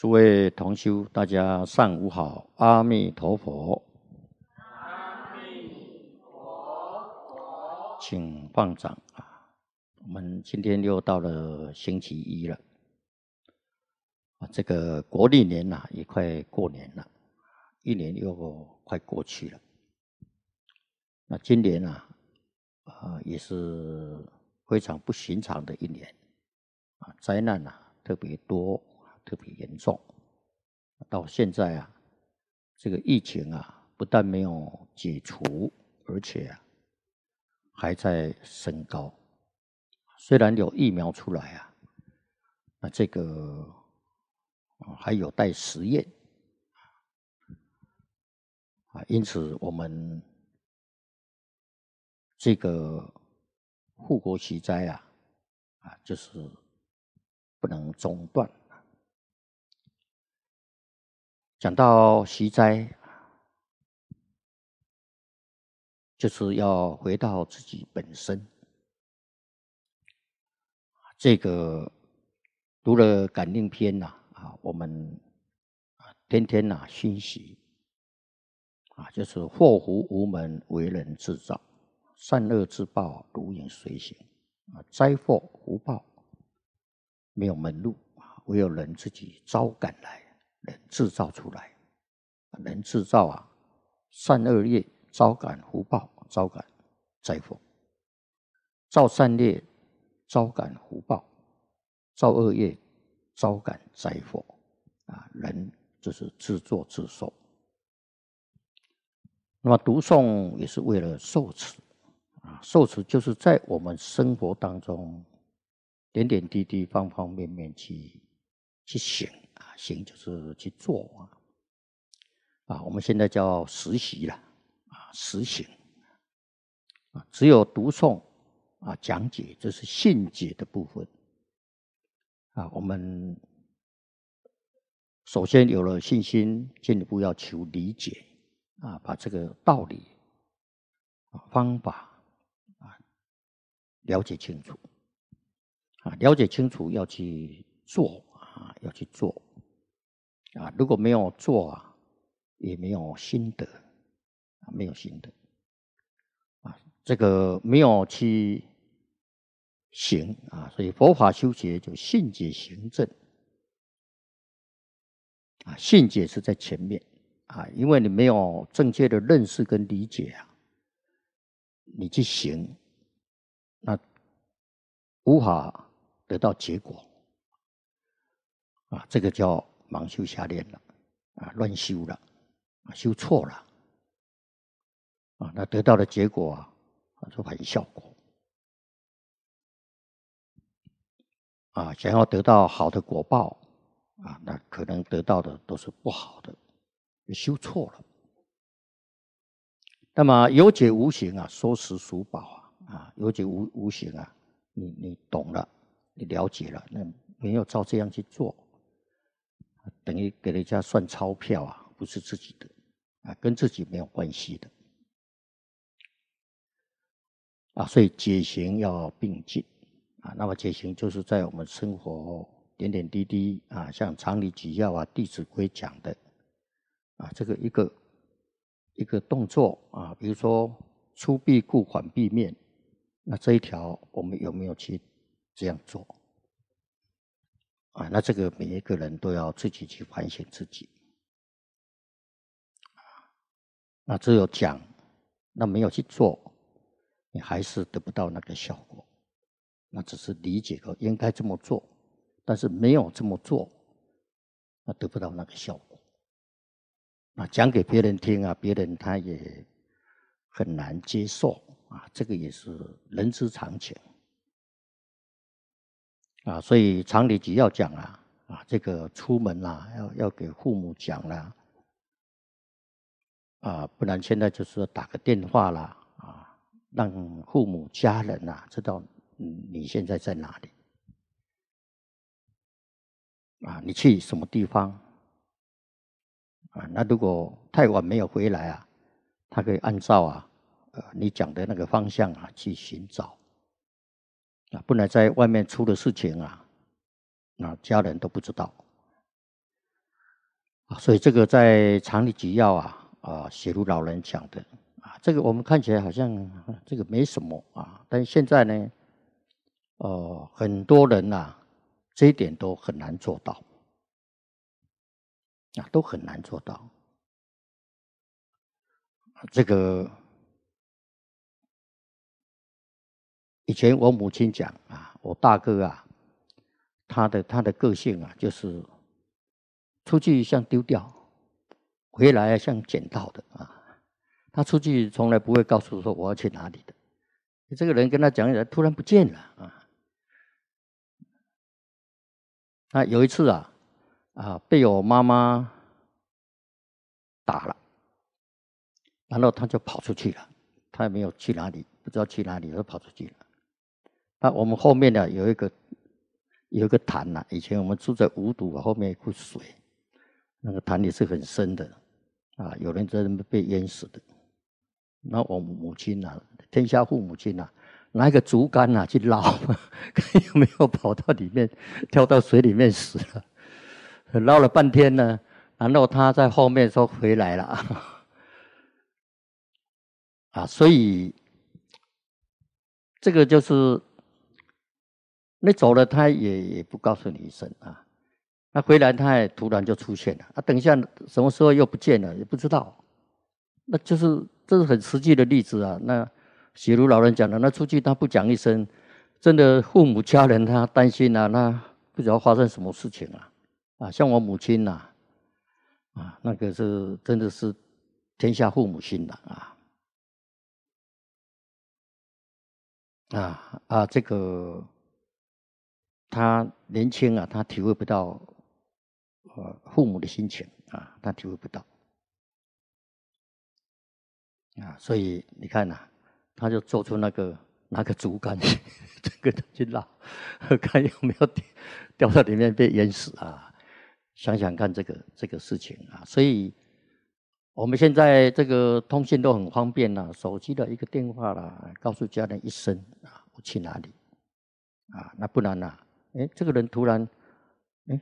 诸位同修，大家上午好！阿弥陀佛！阿弥陀佛！请放掌啊！我们今天又到了星期一了啊，这个国历年呐，也快过年了，一年又快过去了。那今年啊，啊也是非常不寻常的一年啊，灾难呐特别多。特别严重，到现在啊，这个疫情啊不但没有解除，而且啊还在升高。虽然有疫苗出来啊，那这个还有待实验啊，因此我们这个护国奇灾啊啊就是不能中断。讲到习斋，就是要回到自己本身。这个读了《感应篇》呐，啊，我们啊天天呐熏习，啊，就是祸福无门，为人自造；善恶之报，如影随形。啊，灾祸无报，没有门路啊，唯有人自己招赶来。能制造出来，能制造啊，善恶业招感福报，招感灾祸；造善业招感福报，造恶业招感灾祸啊！人就是自作自受。那么读诵也是为了受持啊，受持就是在我们生活当中，点点滴滴、方方面面去去行。行就是去做啊！啊，我们现在叫实习了啊，实行啊，只有读诵啊，讲解这是信解的部分啊。我们首先有了信心，进一步要求理解啊，把这个道理啊方法啊了解清楚啊，了解清楚要去做啊，要去做。啊，如果没有做，啊，也没有心得，啊，没有心得，啊，这个没有去行啊，所以佛法修学就信解行证，啊，信解是在前面，啊，因为你没有正确的认识跟理解啊，你去行，那无法得到结果，啊，这个叫。盲修瞎练了，啊，乱修了，啊，修错了，啊，那得到的结果啊就很效果。啊，想要得到好的果报，啊，那可能得到的都是不好的，修错了。那么有解无形啊，说时俗宝啊，啊，有解无无形啊，你你懂了，你了解了，那没有照这样去做。等于给人家算钞票啊，不是自己的啊，跟自己没有关系的啊，所以解行要并进啊。那么解行就是在我们生活点点滴滴啊，像常理几要啊，《弟子规》讲的啊，这个一个一个动作啊，比如说出必固，反必面，那这一条我们有没有去这样做？啊，那这个每一个人都要自己去反省自己，啊，那只有讲，那没有去做，你还是得不到那个效果，那只是理解和应该这么做，但是没有这么做，那得不到那个效果，那讲给别人听啊，别人他也很难接受，啊，这个也是人之常情。啊，所以厂里只要讲啊，啊，这个出门啦，要要给父母讲啦，啊，不然现在就是说打个电话啦，啊，让父母家人啊知道你你现在在哪里，啊，你去什么地方，啊，那如果太晚没有回来啊，他可以按照啊，呃，你讲的那个方向啊去寻找。啊，不能在外面出的事情啊，那家人都不知道啊，所以这个在厂里急要啊啊，写入老人讲的啊，这个我们看起来好像这个没什么啊，但现在呢，哦，很多人呐，这一点都很难做到啊，都很难做到，这个。以前我母亲讲啊，我大哥啊，他的他的个性啊，就是出去像丢掉，回来像捡到的啊。他出去从来不会告诉说我要去哪里的。这个人跟他讲起来，突然不见了啊。那有一次啊，啊被我妈妈打了，然后他就跑出去了，他也没有去哪里，不知道去哪里，就跑出去了。那我们后面呢有一个有一个潭呐，以前我们住在五堵，后面一股水，那个潭里是很深的，啊，有人在那边被淹死的。那我母亲呐，天下父母亲呐，拿一个竹竿呐去捞，看有没有跑到里面跳到水里面死了？捞了半天呢，然后他在后面说回来了。啊，所以这个就是。你走了，他也也不告诉你一声啊。那回来，他也突然就出现了。啊，等一下，什么时候又不见了，也不知道。那就是这是很实际的例子啊。那雪如老人讲的，那出去他不讲一声，真的父母家人他担心啊，那不知道发生什么事情啊。啊，像我母亲呐，啊，那个是真的是天下父母心的啊。啊啊，这个。他年轻啊，他体会不到，呃，父母的心情啊，他体会不到啊，所以你看呐，他就做出那个拿个竹竿，整 个去拉，看有没有掉掉在里面被淹死啊！想想看这个这个事情啊，所以我们现在这个通讯都很方便了，手机的一个电话啦，告诉家人一声啊，我去哪里啊？那不然呢？哎，这个人突然，哎，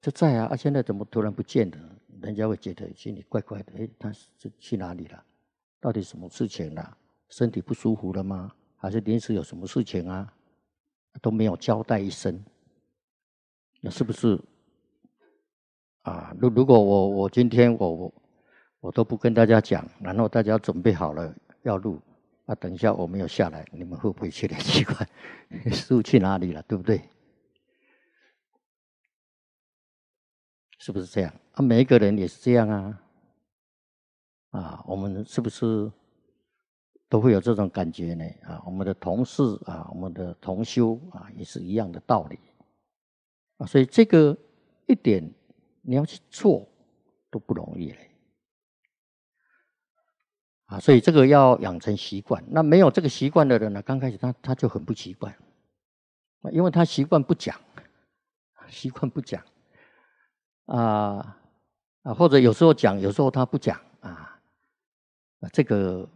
就在啊，啊，现在怎么突然不见了？人家会觉得心里怪怪的。哎，他是去哪里了？到底什么事情啊？身体不舒服了吗？还是临时有什么事情啊？都没有交代一声，那是不是？啊，如如果我我今天我我都不跟大家讲，然后大家准备好了要录，啊，等一下我没有下来，你们会不会觉得奇怪？书 去哪里了？对不对？是不是这样啊？每一个人也是这样啊，啊，我们是不是都会有这种感觉呢？啊，我们的同事啊，我们的同修啊，也是一样的道理啊。所以这个一点你要去做都不容易嘞。啊，所以这个要养成习惯。那没有这个习惯的人呢，刚开始他他就很不习惯，因为他习惯不讲，习惯不讲。啊啊，或者有时候讲，有时候他不讲啊，啊，这个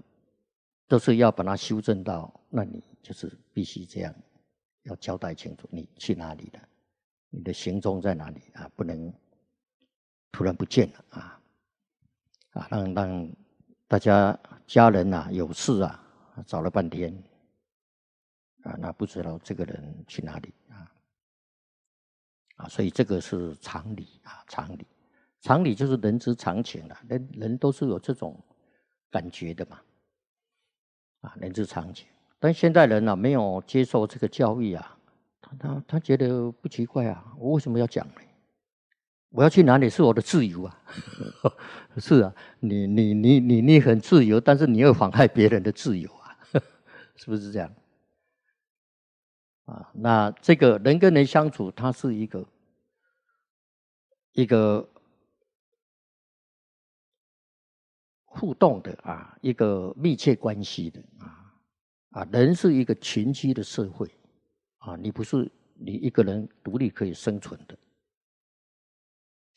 都是要把它修正到，那你就是必须这样，要交代清楚，你去哪里了，你的行踪在哪里啊？不能突然不见了啊！啊，让让大家家人呐有事啊，找了半天啊，那不知道这个人去哪里。啊，所以这个是常理啊，常理，常理就是人之常情了。人人都是有这种感觉的嘛，啊，人之常情。但现在人呢，没有接受这个教育啊，他他他觉得不奇怪啊，我为什么要讲呢？我要去哪里是我的自由啊，是啊，你你你你你很自由，但是你又妨害别人的自由啊，是不是这样？啊，那这个人跟人相处，它是一个一个互动的啊，一个密切关系的啊。啊，人是一个群居的社会啊，你不是你一个人独立可以生存的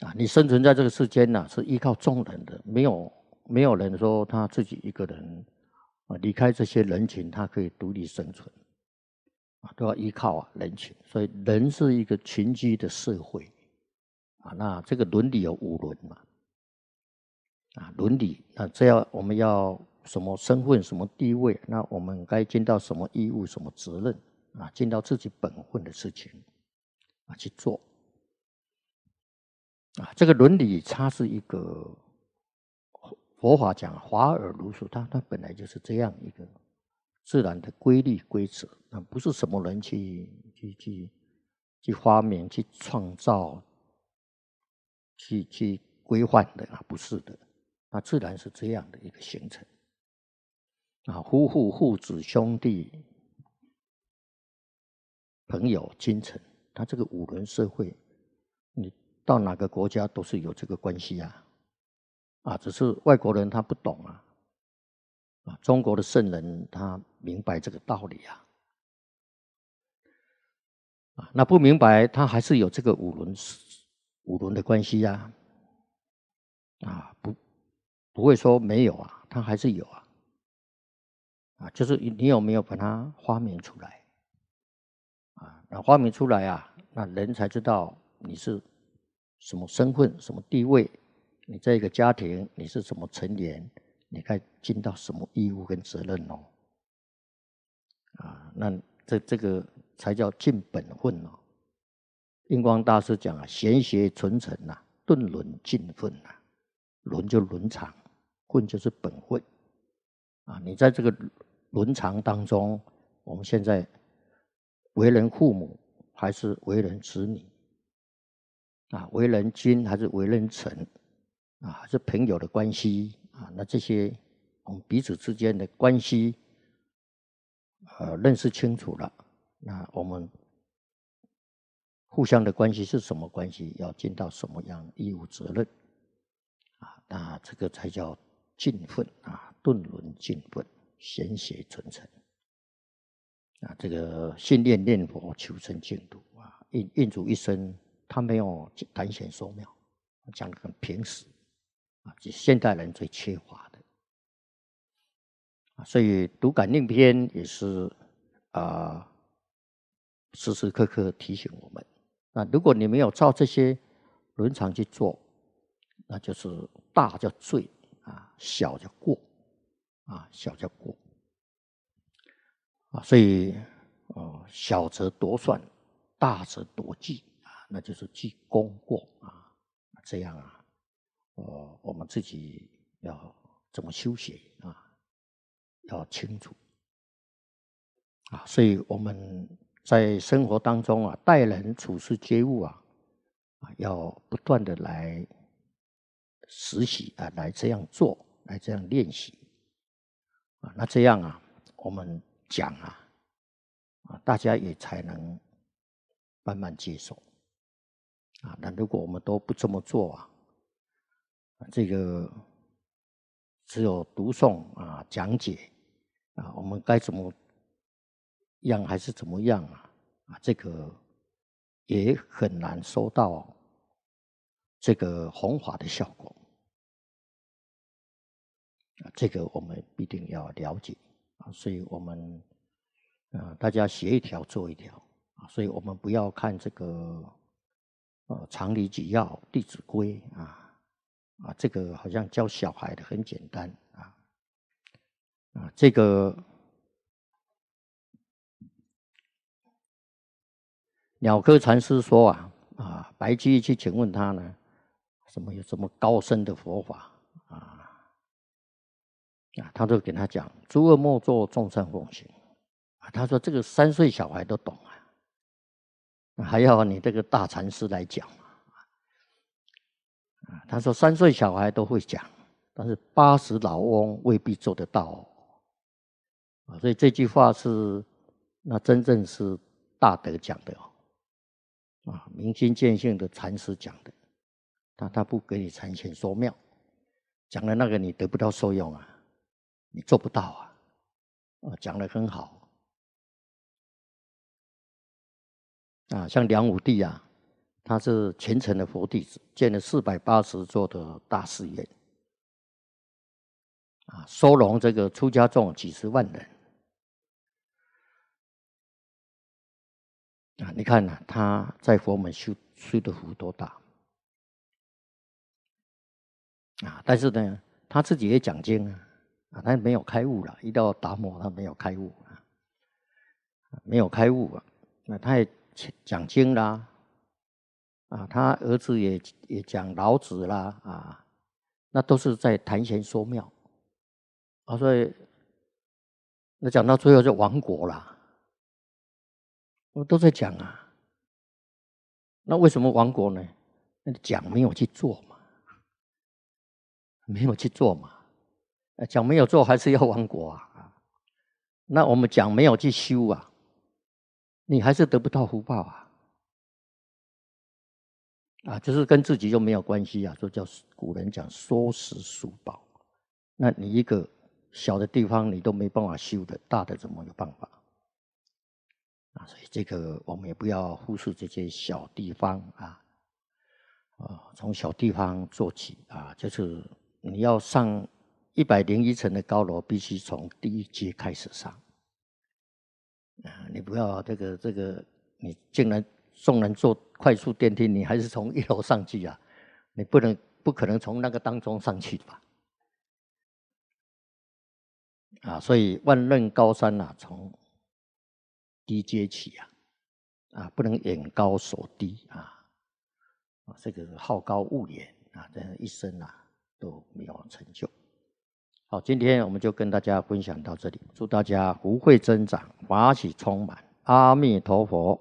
啊。你生存在这个世间呢，是依靠众人的，没有没有人说他自己一个人啊离开这些人群，他可以独立生存。啊，都要依靠啊人群，所以人是一个群居的社会啊。那这个伦理有五伦嘛？啊，伦理，那这样我们要什么身份、什么地位？那我们该尽到什么义务、什么责任？啊，尽到自己本分的事情啊去做。啊，这个伦理，它是一个佛法讲华而如数，它它本来就是这样一个。自然的规律规则，啊，不是什么人去去去去发明、去创造、去去规范的啊！不是的，那自然是这样的一个形成。啊，夫妇、父子、兄弟、朋友、亲臣，他这个五伦社会，你到哪个国家都是有这个关系啊！啊，只是外国人他不懂啊。啊，中国的圣人他明白这个道理啊，啊，那不明白他还是有这个五轮、五轮的关系呀，啊，不，不会说没有啊，他还是有啊，啊，就是你有没有把它发明出来，啊，那发明出来啊，那人才知道你是什么身份、什么地位，你这个家庭你是什么成员。你该尽到什么义务跟责任呢？啊，那这这个才叫尽本分呢。印光大师讲啊，贤学存成啊，顿伦尽分啊，伦就伦常，分就是本分。啊，你在这个伦常当中，我们现在为人父母，还是为人子女？啊，为人君还是为人臣？啊，是朋友的关系。啊，那这些我们彼此之间的关系，呃，认识清楚了，那我们互相的关系是什么关系？要尽到什么样义务责任？啊，那这个才叫尽分啊，顿轮尽分，贤学存诚啊，这个信念念佛求生净土啊，印印主一生他没有胆显说妙，讲的很平实。啊，是现代人最缺乏的啊，所以读感应篇也是啊，时时刻刻提醒我们。那如果你没有照这些伦常去做，那就是大叫罪啊，小叫过啊，小叫过啊，所以哦，小则夺算，大则夺计啊，那就是记功过啊，这样啊。呃，我们自己要怎么修行啊？要清楚啊！所以我们在生活当中啊，待人处事、接物啊，啊，要不断的来实习啊，来这样做，来这样练习啊。那这样啊，我们讲啊，啊，大家也才能慢慢接受啊。那如果我们都不这么做啊？这个只有读诵啊，讲解啊，我们该怎么样还是怎么样啊？啊，这个也很难收到这个弘法的效果啊。这个我们必定要了解啊，所以我们啊，大家写一条做一条啊，所以我们不要看这个呃《长理几要》《弟子规》啊。啊，这个好像教小孩的很简单啊啊，这个鸟科禅师说啊啊，白居易去请问他呢，什么有什么高深的佛法啊啊，他就给他讲，诸恶莫作，众善奉行啊，他说这个三岁小孩都懂啊，还要你这个大禅师来讲？他说：“三岁小孩都会讲，但是八十老翁未必做得到。”啊，所以这句话是那真正是大德讲的哦，啊，明心见性的禅师讲的，他他不给你禅前说妙，讲的那个你得不到受用啊，你做不到啊，啊，讲的很好，啊，像梁武帝啊，他是虔诚的佛弟子，建了四百八十座的大寺院，啊，收容这个出家众几十万人，啊，你看呐，他在佛门修修的福多大，啊，但是呢，他自己也讲经啊，啊，他没有开悟了，一到达摩，他没有开悟啊，没有开悟啊，那他也讲讲经啦。啊，他儿子也也讲老子啦，啊，那都是在谈玄说妙。所以那讲到最后就亡国啦。我都在讲啊，那为什么亡国呢？那讲没有去做嘛，没有去做嘛，讲没有做还是要亡国啊。那我们讲没有去修啊，你还是得不到福报啊。啊，就是跟自己就没有关系啊，就叫古人讲“缩石属宝”。那你一个小的地方，你都没办法修的，大的怎么有办法？啊，所以这个我们也不要忽视这些小地方啊，啊，从小地方做起啊，就是你要上一百零一层的高楼，必须从第一阶开始上啊，你不要这个这个，你竟然。送人坐快速电梯，你还是从一楼上去啊？你不能、不可能从那个当中上去吧？啊，所以万仞高山啊，从低阶起啊，啊，不能眼高手低啊！啊，这个好高骛远啊，这样一生啊都没有成就。好，今天我们就跟大家分享到这里，祝大家福慧增长，法喜充满。阿弥陀佛。